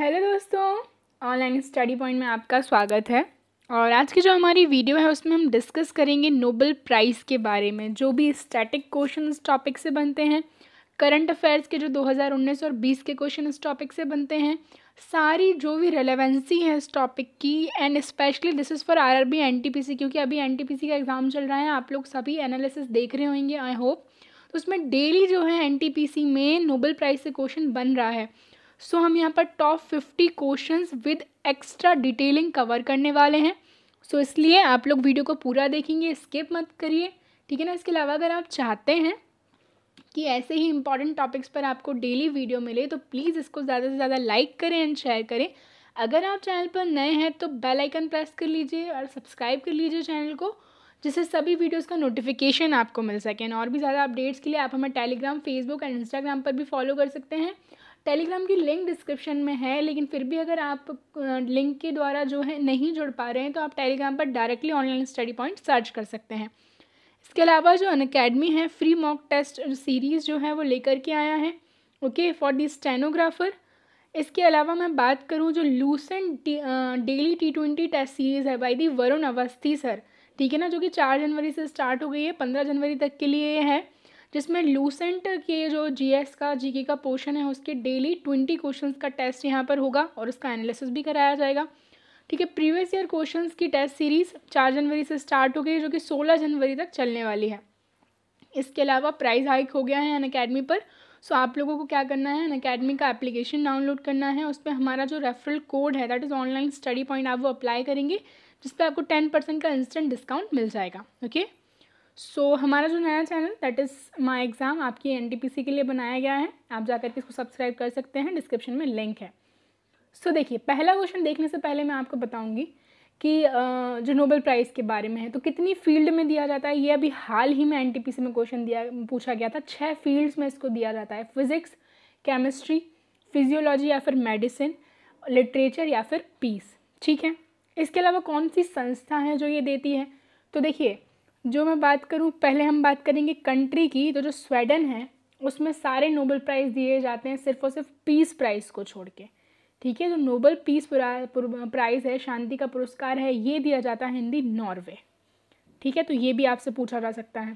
Hello दोस्तों online study point में आपका स्वागत है और आज की जो हमारी वीडियो है उसमें हम डिस्कस करेंगे नोबल प्राइज़ के बारे में जो भी स्टैटिक क्वेश्चन इस टॉपिक से बनते हैं करंट अफेयर्स के जो 2019 और 20 के क्वेश्चन इस टॉपिक से बनते हैं सारी जो भी रेलेवेंसी है इस टॉपिक की and specially this is for R R B N T P C क्योंकि अभी एन टी पी सी का एग्ज़ाम चल रहा है आप लोग सभी एनालिसिस देख रहे होंगे आई होप तो उसमें डेली जो है एन टी पी सी में नोबल प्राइज़ से क्वेश्चन बन रहा है सो हम यहाँ पर top fifty question with extra detailing cover करने वाले हैं सो so, इसलिए आप लोग वीडियो को पूरा देखेंगे स्किप मत करिए ठीक है ना इसके अलावा अगर आप चाहते हैं कि ऐसे ही इंपॉर्टेंट टॉपिक्स पर आपको डेली वीडियो मिले तो प्लीज़ इसको ज़्यादा से ज़्यादा लाइक करें एंड शेयर करें अगर आप चैनल पर नए हैं तो बेल आइकन प्रेस कर लीजिए और सब्सक्राइब कर लीजिए चैनल को जिससे सभी वीडियोस का नोटिफिकेशन आपको मिल सके और भी ज़्यादा अपडेट्स के लिए आप हमें टेलीग्राम फेसबुक एंड इंस्टाग्राम पर भी फॉलो कर सकते हैं टेलीग्राम की लिंक डिस्क्रिप्शन में है लेकिन फिर भी अगर आप लिंक के द्वारा जो है नहीं जुड़ पा रहे हैं तो आप टेलीग्राम पर directly online study point search कर सकते हैं इसके अलावा जो अन अकेडमी है फ्री मॉक टेस्ट सीरीज़ जो है वो लेकर के आया है ओके फॉर दी स्टेनोग्राफर इसके अलावा मैं बात करूँ जो Lucent daily T twenty test series है by the Varun Awasthi sir ठीक है ना जो कि चार जनवरी से स्टार्ट हो गई है पंद्रह जनवरी तक के लिए है जिसमें लूसेंट के जो जीएस का जीके का पोर्शन है उसके डेली ट्वेंटी क्वेश्चंस का टेस्ट यहाँ पर होगा और उसका एनालिसिस भी कराया जाएगा ठीक है प्रीवियस ईयर क्वेश्चंस की टेस्ट सीरीज़ चार जनवरी से स्टार्ट हो गई जो कि सोलह जनवरी तक चलने वाली है इसके अलावा प्राइस हाइक हो गया है अन अकेडमी पर सो आप लोगों को क्या करना है अन अकेडमी का एप्लीकेशन डाउनलोड करना है उस पर हमारा जो रेफरल कोड है that is online study point आप वो अप्लाई करेंगे जिस पर आपको टेन परसेंट का इंस्टेंट डिस्काउंट मिल जाएगा ओके okay? सो so, हमारा जो नया channel that is my exam आपकी एन के लिए बनाया गया है आप जाकर के इसको सब्सक्राइब कर सकते हैं डिस्क्रिप्शन में लिंक है सो so, देखिए पहला क्वेश्चन देखने से पहले मैं आपको बताऊँगी कि जो नोबेल प्राइज़ के बारे में है तो कितनी फील्ड में दिया जाता है ये अभी हाल ही में एन में क्वेश्चन दिया पूछा गया था छः फील्ड्स में इसको दिया जाता है फिज़िक्स केमिस्ट्री फिजियोलॉजी या फिर मेडिसिन लिटरेचर या फिर पीस ठीक है इसके अलावा कौन सी संस्था है जो ये देती है तो देखिए जो मैं बात करूँ पहले हम बात करेंगे कंट्री की तो जो स्वेडन है उसमें सारे नोबल प्राइज़ दिए जाते हैं सिर्फ और सिर्फ पीस प्राइज़ को छोड़ के ठीक है जो नोबल पीस प्राइज़ है शांति का पुरस्कार है ये दिया जाता है हिंदी नॉर्वे ठीक है तो ये भी आपसे पूछा जा सकता है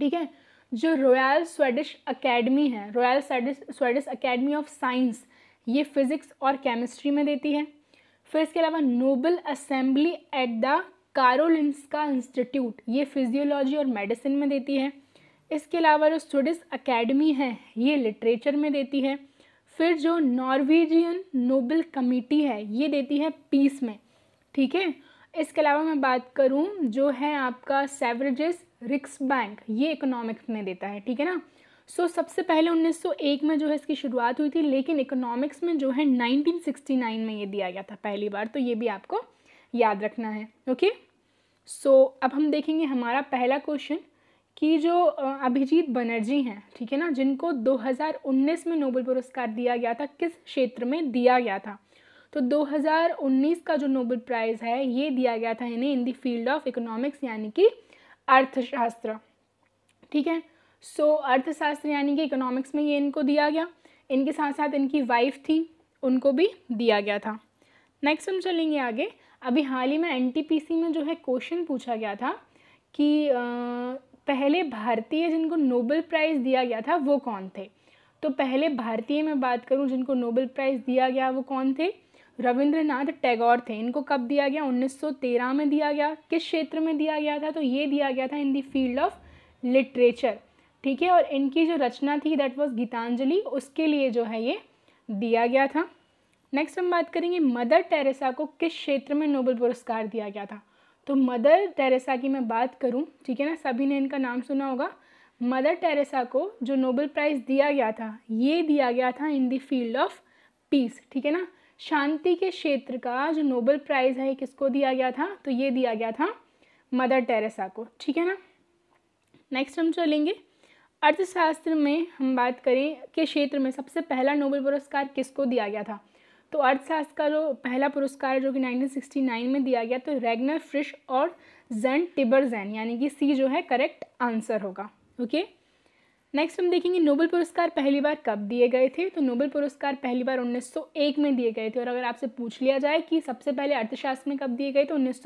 ठीक है जो रॉयल स्वेडिश अकेडमी है royal Swedish Swedish academy of science ये फिज़िक्स और केमिस्ट्री में देती है फिर इसके अलावा Nobel assembly at the Karolinska institute ये फिजियोलॉजी और मेडिसिन में देती है इसके अलावा जो स्टूडिस अकेडमी है ये लिटरेचर में देती है फिर जो नॉर्वेजियन नोबल कमेटी है ये देती है पीस में ठीक है इसके अलावा मैं बात करूँ जो है आपका सेवरेजेस रिक्स बैंक ये इकोनॉमिक्स में देता है ठीक है ना सो so, सबसे पहले 1901 में जो है इसकी शुरुआत हुई थी लेकिन इकोनॉमिक्स में जो है 1969 में ये दिया गया था पहली बार तो ये भी आपको याद रखना है ओके okay? सो so, अब हम देखेंगे हमारा पहला क्वेश्चन कि जो अभिजीत बनर्जी हैं ठीक है ना जिनको 2019 में नोबेल पुरस्कार दिया गया था किस क्षेत्र में दिया गया था तो 2019 का जो नोबेल प्राइज़ है ये दिया गया था इन्हें in the field of economics यानी कि अर्थशास्त्र ठीक है सो so, अर्थशास्त्र यानी कि इकोनॉमिक्स में ये इनको दिया गया इनके साथ साथ इनकी वाइफ थी उनको भी दिया गया था नेक्स्ट हम चलेंगे आगे अभी हाल ही में एनटीपीसी में जो है क्वेश्चन पूछा गया था कि पहले भारतीय जिनको नोबेल प्राइज़ दिया गया था वो कौन थे तो पहले भारतीय मैं बात करूं जिनको नोबेल प्राइज़ दिया गया वो कौन थे रविंद्रनाथ टैगोर थे इनको कब दिया गया 1913 में दिया गया किस क्षेत्र में दिया गया था तो ये दिया गया था in the field of literature ठीक है और इनकी जो रचना थी दैट वाज गीतांजलि उसके लिए जो है ये दिया गया था नेक्स्ट हम बात करेंगे मदर टेरेसा को किस क्षेत्र में नोबल पुरस्कार दिया गया था तो मदर टेरेसा की मैं बात करूं ठीक है ना सभी ने इनका नाम सुना होगा मदर टेरेसा को जो नोबल प्राइज़ दिया गया था ये दिया गया था in the field of peace ठीक है ना शांति के क्षेत्र का जो नोबल प्राइज़ है किसको दिया गया था तो ये दिया गया था मदर टेरेसा को ठीक है ना नेक्स्ट हम चलेंगे अर्थशास्त्र में हम बात करें के क्षेत्र में सबसे पहला नोबल पुरस्कार किसको दिया गया था तो अर्थशास्त्र का जो पहला पुरस्कार है जो कि 1969 में दिया गया तो रेगनर फ्रिश और जैन टिबर जैन यानी कि सी जो है करेक्ट आंसर होगा ओके नेक्स्ट हम देखेंगे नोबल पुरस्कार पहली बार कब दिए गए थे तो नोबेल पुरस्कार पहली बार 1901 में दिए गए थे और अगर आपसे पूछ लिया जाए कि सबसे पहले अर्थशास्त्र में कब दिए गए तो उन्नीस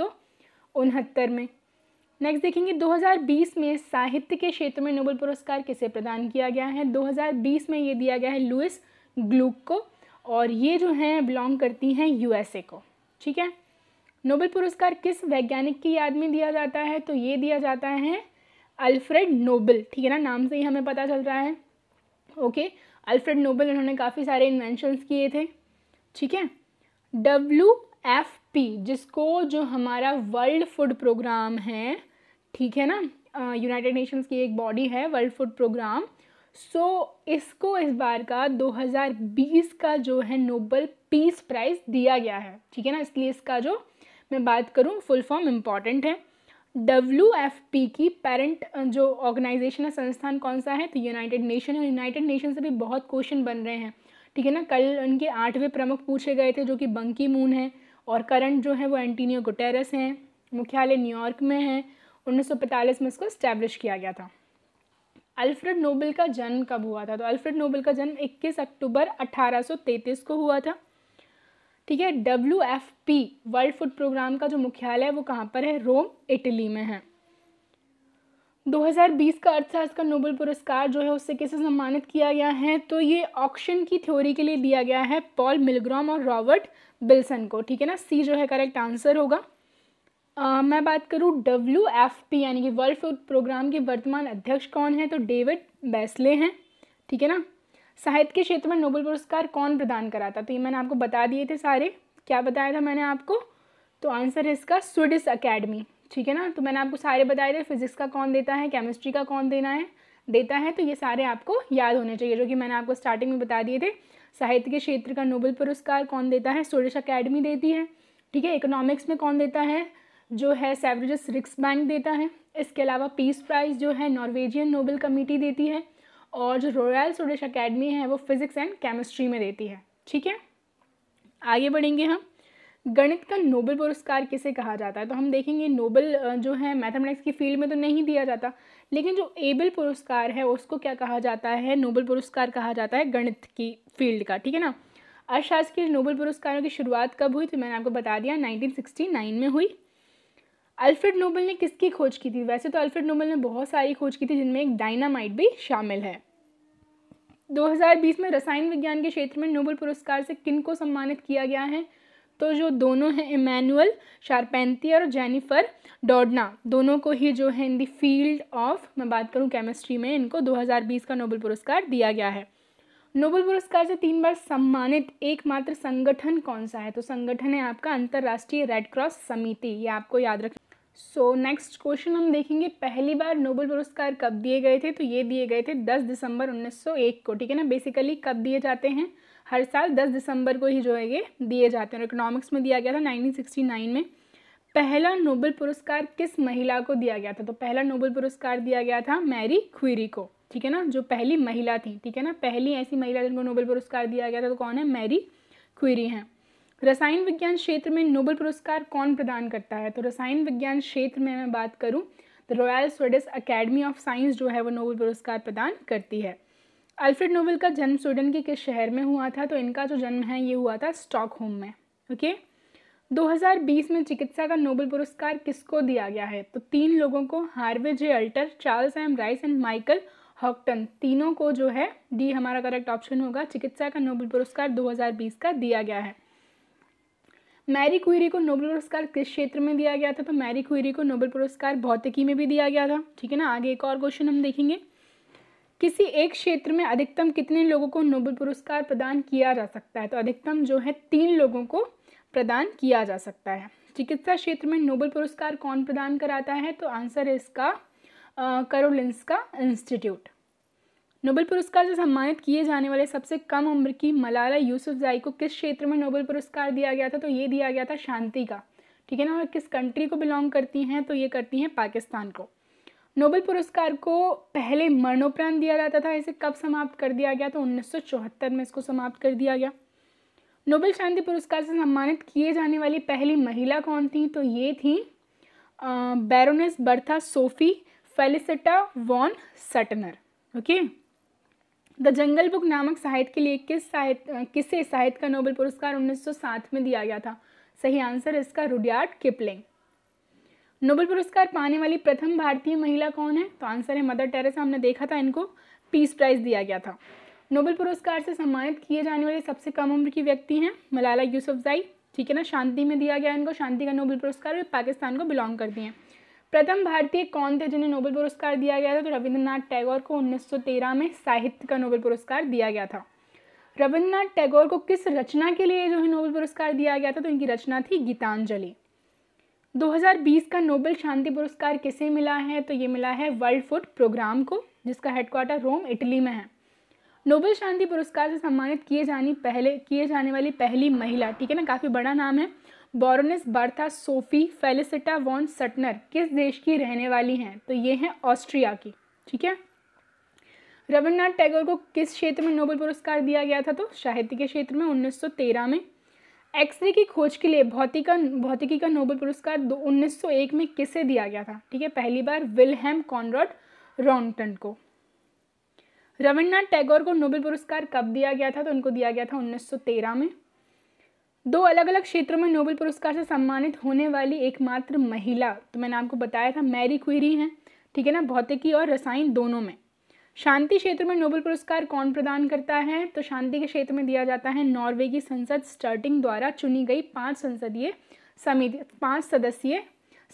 में नेक्स्ट देखेंगे 2020 में साहित्य के क्षेत्र में नोबल पुरस्कार किसे प्रदान किया गया है 2020 में ये दिया गया है लुइस ग्लूक को और ये जो हैं बिलोंग करती हैं यूएसए को ठीक है नोबेल पुरस्कार किस वैज्ञानिक की याद में दिया जाता है तो ये दिया जाता है अल्फ्रेड नोबल ठीक है ना नाम से ही हमें पता चल रहा है ओके अल्फ्रेड नोबल उन्होंने काफ़ी सारे इन्वेंशंस किए थे ठीक है डब्ल्यू एफ पी जिसको जो हमारा वर्ल्ड फूड प्रोग्राम है ठीक है ना यूनाइटेड नेशंस की एक बॉडी है world food programme so so, इसको इस बार का 2020 का जो है नोबल पीस प्राइज़ दिया गया है ठीक है ना इसलिए इसका जो मैं बात करूँ फुल फॉर्म इम्पॉर्टेंट है डब्ल्यू एफ पी की पेरेंट जो ऑर्गेनाइजेशन है संस्थान कौन सा है तो यूनाइटेड नेशन है यूनाइटेड नेशन से भी बहुत क्वेश्चन बन रहे हैं ठीक है ना कल उनके आठवें प्रमुख पूछे गए थे जो कि बंकी मून है और करंट जो है वो एंटीनियो गुटेरस हैं मुख्यालय न्यूयॉर्क में है उन्नीस में इसको इस्टेब्लिश किया गया था अल्फ्रेड नोबल का जन्म कब हुआ था तो अल्फ्रेड नोबल का जन्म 21 अक्टूबर 1833 को हुआ था ठीक है W F P world food programme का जो मुख्यालय है वो कहाँ पर है रोम इटली में है 2020 का अर्थशास्त्र का नोबल पुरस्कार जो है उससे कैसे सम्मानित किया गया है तो ये ऑक्शन की थ्योरी के लिए दिया गया है पॉल मिलग्राम और रॉबर्ट बिल्सन को ठीक है ना सी जो है करेक्ट आंसर होगा आ, मैं बात करूँ डब्ल्यू एफ पी यानी कि वर्ल्ड फूड प्रोग्राम के वर्तमान अध्यक्ष कौन है तो डेविड बेस्ले हैं ठीक है ना साहित्य के क्षेत्र में नोबेल पुरस्कार कौन प्रदान करा था तो ये मैंने आपको बता दिए थे सारे क्या बताया था मैंने आपको तो आंसर है इसका स्विडिस अकेडमी ठीक है ना तो मैंने आपको सारे बताए थे फिजिक्स का कौन देता है केमिस्ट्री का कौन देना है देता है तो ये सारे आपको याद होने चाहिए जो कि मैंने आपको स्टार्टिंग में बता दिए थे साहित्य के क्षेत्र का नोबेल पुरस्कार कौन देता है स्विडिस अकेडमी देती है ठीक है इकोनॉमिक्स में कौन देता है जो है सेवरेजस रिक्स बैंक देता है इसके अलावा पीस प्राइज़ जो है नॉर्वेजियन नोबल कमेटी देती है और जो रॉयल सोडिश अकेडमी है वो फिज़िक्स एंड केमिस्ट्री में देती है ठीक है आगे बढ़ेंगे हम गणित का नोबल पुरस्कार किसे कहा जाता है तो हम देखेंगे नोबल जो है मैथमेटिक्स की फील्ड में तो नहीं दिया जाता लेकिन जो एबल पुरस्कार है उसको क्या कहा जाता है नोबल पुरस्कार कहा जाता है गणित की फील्ड का ठीक है ना अर्थशास्त्र के नोबल पुरस्कारों की शुरुआत कब हुई तो मैंने आपको बता दिया नाइनटीन में हुई अल्फ्रेड नोबल ने किसकी खोज की थी वैसे तो अल्फ्रेड नोबल ने बहुत सारी खोज की थी जिनमें एक डायनामाइट भी शामिल है 2020 में रसायन विज्ञान के क्षेत्र में नोबल पुरस्कार से किन को सम्मानित किया गया है तो जो दोनों हैं इमैनुअल शार्पेंतियर और जेनिफर डॉडना दोनों को ही जो है इन द फील्ड ऑफ मैं बात करूं केमिस्ट्री में इनको 2020 का नोबल पुरस्कार दिया गया है नोबल पुरस्कार से तीन बार सम्मानित एकमात्र संगठन कौन सा है तो संगठन है आपका अंतर्राष्ट्रीय रेडक्रॉस समिति ये आपको याद रखना सो नेक्स्ट क्वेश्चन हम देखेंगे पहली बार नोबल पुरस्कार कब दिए गए थे तो ये दिए गए थे 10 दिसंबर 1901 को ठीक है ना बेसिकली कब दिए जाते हैं हर साल 10 दिसंबर को ही जो है ये दिए जाते हैं और इकोनॉमिक्स में दिया गया था 1969 में पहला नोबेल पुरस्कार किस महिला को दिया गया था तो पहला नोबेल पुरस्कार दिया गया था मैरी खुरी को ठीक है ना जो पहली महिला थी ठीक है ना पहली ऐसी महिला जिनको नोबेल पुरस्कार दिया गया था तो कौन है मैरी खुरी हैं रसायन विज्ञान क्षेत्र में नोबल पुरस्कार कौन प्रदान करता है तो रसायन विज्ञान क्षेत्र में मैं बात करूँ तो royal Swedish academy of science जो है वो नोबल पुरस्कार प्रदान करती है अल्फ्रेड नोबल का जन्म स्वीडन के किस शहर में हुआ था तो इनका जो जन्म है ये हुआ था स्टॉकहोम में ओके 2020 में चिकित्सा का नोबल पुरस्कार किसको दिया गया है तो तीन लोगों को Harvey J Alter Charles M Rice and Michael Houghton तीनों को जो है डी हमारा करेक्ट ऑप्शन होगा चिकित्सा का नोबल पुरस्कार 2020 का दिया गया है मैरी क्वेरी को नोबल पुरस्कार किस क्षेत्र में दिया गया था तो मैरी क्वेरी को नोबल पुरस्कार भौतिकी में भी दिया गया था ठीक है ना आगे एक और क्वेश्चन हम देखेंगे किसी एक क्षेत्र में अधिकतम कितने लोगों को नोबल पुरस्कार प्रदान किया जा सकता है तो अधिकतम जो है तीन लोगों को प्रदान किया जा सकता है चिकित्सा क्षेत्र में नोबल पुरस्कार कौन प्रदान कराता है तो आंसर है इसका करोलिंस का इंस्टीट्यूट नोबेल पुरस्कार से सम्मानित किए जाने वाले सबसे कम उम्र की मलाला जाई को किस क्षेत्र में नोबेल पुरस्कार दिया गया था तो ये दिया गया था शांति का ठीक है ना और किस कंट्री को बिलोंग करती हैं तो ये करती हैं पाकिस्तान को नोबेल पुरस्कार को पहले मरणोपरांत दिया जाता था इसे कब समाप्त कर दिया गया तो उन्नीस में इसको समाप्त कर दिया गया नोबेल शांति पुरस्कार से सम्मानित किए जाने वाली पहली महिला कौन थी तो ये थी baroness Bertha Sophie Felicita von Suttner okay okay? The jungle book नामक साहित्य के लिए किस साहित्य किसे साहित्य का नोबेल पुरस्कार 1907 में दिया गया था सही आंसर इसका रुडियार्ड किपलिंग नोबेल पुरस्कार पाने वाली प्रथम भारतीय महिला कौन है तो आंसर है मदर टेरेसा हमने देखा था इनको पीस प्राइज दिया गया था नोबेल पुरस्कार से सम्मानित किए जाने वाले सबसे कम उम्र की व्यक्ति हैं मलाला यूसुफजाई ठीक है ना शांति में दिया गया इनको शांति का नोबेल पुरस्कार पाकिस्तान को बिलोंग करती हैं प्रथम भारतीय कौन थे जिन्हें नोबेल पुरस्कार दिया गया था तो रविंद्रनाथ टैगोर को 1913 में साहित्य का नोबेल पुरस्कार दिया गया था रविंद्रनाथ टैगोर को किस रचना के लिए जो है नोबेल पुरस्कार दिया गया था तो इनकी रचना थी गीतांजलि 2020 का नोबेल शांति पुरस्कार किसे मिला है तो ये मिला है वर्ल्ड फूड प्रोग्राम को जिसका हेडक्वार्टर रोम इटली में है नोबेल शांति पुरस्कार से सम्मानित किए जाने पहले किए जाने वाली पहली महिला ठीक है ना काफ़ी बड़ा नाम है baroness Bertha Sophie Felicita von Suttner किस देश की रहने वाली हैं तो ये हैं ऑस्ट्रिया की ठीक है रविन्द्रनाथ टैगोर को किस क्षेत्र में नोबेल पुरस्कार दिया गया था तो साहित्य के क्षेत्र में 1913 में एक्सरे की खोज के लिए भौतिका भौतिकी का नोबेल पुरस्कार दो 1901 में किसे दिया गया था ठीक है पहली बार विलहेम कॉनरॉड रॉन्टन को रविन्द्रनाथ टैगोर को नोबेल पुरस्कार कब दिया गया था तो उनको दिया गया था 1913 में दो अलग अलग क्षेत्रों में नोबेल पुरस्कार से सम्मानित होने वाली एकमात्र महिला तो मैंने आपको बताया था मैरी क्वेरी हैं ठीक है ना भौतिकी और रसायन दोनों में शांति क्षेत्र में नोबेल पुरस्कार कौन प्रदान करता है तो शांति के क्षेत्र में दिया जाता है नॉर्वे की संसद स्टर्टिंग द्वारा चुनी गई पांच संसदीय समिति पांच सदस्यीय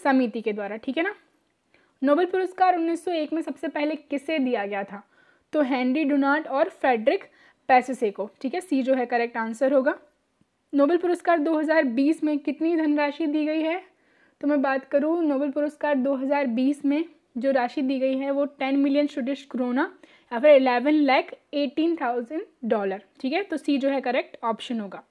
समिति के द्वारा ठीक है ना नोबेल पुरस्कार 1901 में सबसे पहले किसे दिया गया था तो हेनरी डोनाल्ड और फ्रेडरिक पैसेसे को ठीक है सी जो है करेक्ट आंसर होगा नोबेल पुरस्कार 2020 में कितनी धनराशि दी गई है तो मैं बात करूँ नोबेल पुरस्कार 2020 में जो राशि दी गई है वो टेन मिलियन स्टूडिश क्रोना या फिर eleven lakh eighteen thousand dollar ठीक है तो सी जो है करेक्ट ऑप्शन होगा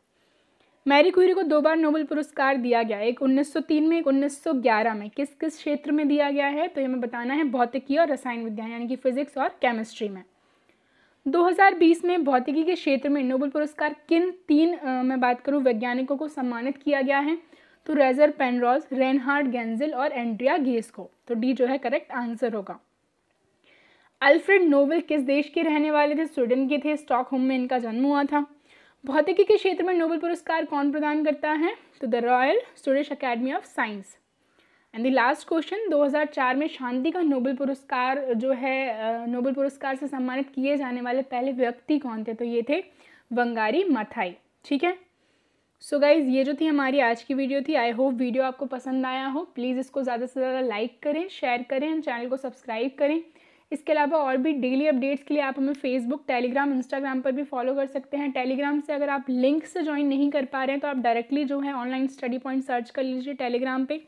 मैरी क्यूरी को दो बार नोबेल पुरस्कार दिया गया एक 1903 में एक 1911 में किस किस क्षेत्र में दिया गया है तो ये हमें बताना है भौतिकी और रसायन विज्ञान यानी कि फिजिक्स और केमिस्ट्री में 2020 में भौतिकी के क्षेत्र में नोबल पुरस्कार किन तीन आ, मैं बात करूँ वैज्ञानिकों को सम्मानित किया गया है तो रेजर पेनरॉज रेनहार्ड गेंजिल और एंड्रिया गेस को तो डी जो है करेक्ट आंसर होगा अल्फ्रेड नोबल किस देश के रहने वाले थे स्वीडन के थे स्टॉकहोम में इनका जन्म हुआ था भौतिकी के क्षेत्र में नोबल पुरस्कार कौन प्रदान करता है तो the royal Swedish academy of science and the last question 2004 में शांति का नोबेल पुरस्कार जो है नोबेल पुरस्कार से सम्मानित किए जाने वाले पहले व्यक्ति कौन थे तो ये थे वंगारी मथाई ठीक है सो so गाइज़ ये जो थी हमारी आज की वीडियो थी आई होप वीडियो आपको पसंद आया हो प्लीज़ इसको ज़्यादा से ज़्यादा लाइक करें शेयर करें एंड चैनल को सब्सक्राइब करें इसके अलावा और भी डेली अपडेट्स के लिए आप हमें फेसबुक टेलीग्राम इंस्टाग्राम पर भी फॉलो कर सकते हैं टेलीग्राम से अगर आप लिंक से ज्वाइन नहीं कर पा रहे हैं तो आप डायरेक्टली जो है ऑनलाइन स्टडी पॉइंट सर्च कर लीजिए टेलीग्राम पर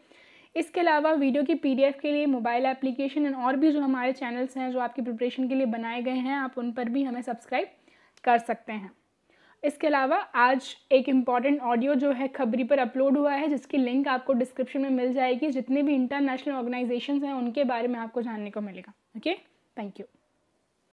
इसके अलावा वीडियो की पीडीएफ के लिए मोबाइल एप्लीकेशन एंड और भी जो हमारे चैनल्स हैं जो आपकी प्रिपरेशन के लिए बनाए गए हैं आप उन पर भी हमें सब्सक्राइब कर सकते हैं इसके अलावा आज एक इम्पॉर्टेंट ऑडियो जो है खबरी पर अपलोड हुआ है जिसकी लिंक आपको डिस्क्रिप्शन में मिल जाएगी जितने भी इंटरनेशनल ऑर्गेनाइजेशंस हैं उनके बारे में आपको जानने को मिलेगा ओके थैंक यू